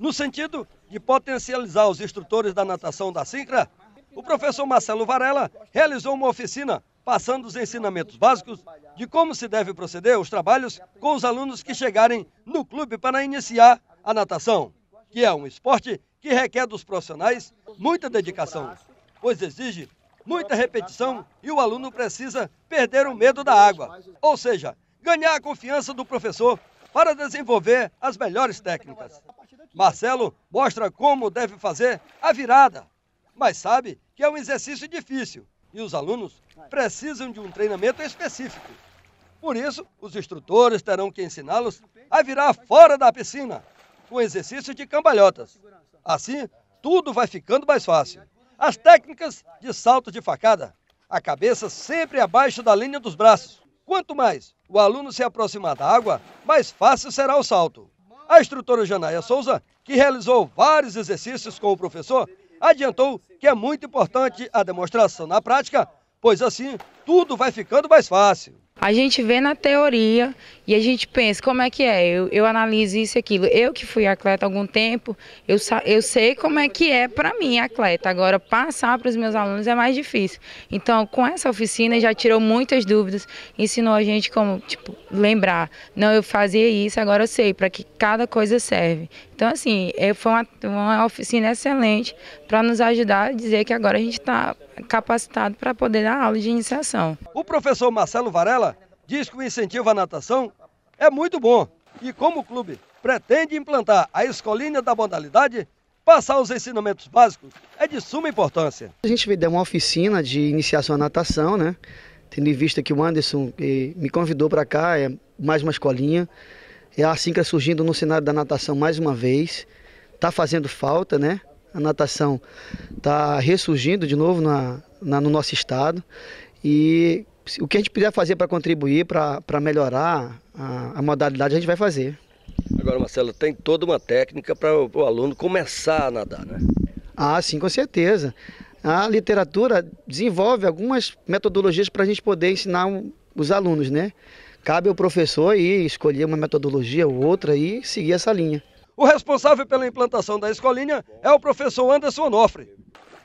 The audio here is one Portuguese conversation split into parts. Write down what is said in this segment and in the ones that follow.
No sentido de potencializar os instrutores da natação da SINCRA, o professor Marcelo Varela realizou uma oficina passando os ensinamentos básicos de como se deve proceder os trabalhos com os alunos que chegarem no clube para iniciar a natação, que é um esporte que requer dos profissionais muita dedicação, pois exige muita repetição e o aluno precisa perder o medo da água, ou seja, ganhar a confiança do professor para desenvolver as melhores técnicas. Marcelo mostra como deve fazer a virada, mas sabe que é um exercício difícil e os alunos precisam de um treinamento específico. Por isso, os instrutores terão que ensiná-los a virar fora da piscina, com exercício de cambalhotas. Assim, tudo vai ficando mais fácil. As técnicas de salto de facada, a cabeça sempre abaixo da linha dos braços, Quanto mais o aluno se aproximar da água, mais fácil será o salto. A instrutora Janaia Souza, que realizou vários exercícios com o professor, adiantou que é muito importante a demonstração na prática, pois assim tudo vai ficando mais fácil. A gente vê na teoria e a gente pensa como é que é. Eu, eu analiso isso e aquilo. Eu que fui atleta há algum tempo, eu, eu sei como é que é para mim atleta. Agora, passar para os meus alunos é mais difícil. Então, com essa oficina já tirou muitas dúvidas, ensinou a gente como, tipo, lembrar. Não, eu fazia isso, agora eu sei para que cada coisa serve. Então, assim, é, foi uma, uma oficina excelente para nos ajudar a dizer que agora a gente está capacitado para poder dar aula de iniciação natação. O professor Marcelo Varela diz que o incentivo à natação é muito bom e, como o clube pretende implantar a escolinha da modalidade, passar os ensinamentos básicos é de suma importância. A gente veio dar uma oficina de iniciação à natação, né? Tendo em vista que o Anderson eh, me convidou para cá, é mais uma escolinha. É assim que é surgindo no cenário da natação mais uma vez. Está fazendo falta, né? A natação está ressurgindo de novo na, na, no nosso estado. E o que a gente puder fazer para contribuir, para melhorar a, a modalidade, a gente vai fazer. Agora, Marcelo, tem toda uma técnica para o aluno começar a nadar, né? Ah, sim, com certeza. A literatura desenvolve algumas metodologias para a gente poder ensinar um, os alunos, né? Cabe ao professor ir escolher uma metodologia ou outra e seguir essa linha. O responsável pela implantação da escolinha é o professor Anderson Onofre.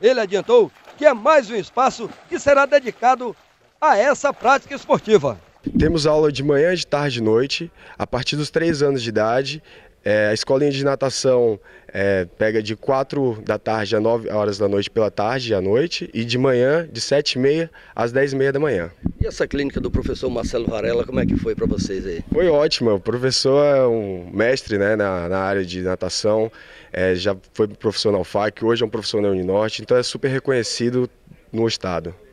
Ele adiantou que é mais um espaço que será dedicado a essa prática esportiva. Temos aula de manhã, de tarde e de noite, a partir dos três anos de idade, é, a escolinha de natação é, pega de 4 da tarde a 9 horas da noite pela tarde e à noite, e de manhã, de 7 e meia às 10 e meia da manhã. E essa clínica do professor Marcelo Varela, como é que foi para vocês aí? Foi ótima, o professor é um mestre né, na, na área de natação, é, já foi profissional FAC, hoje é um profissional Uninorte, então é super reconhecido no estado.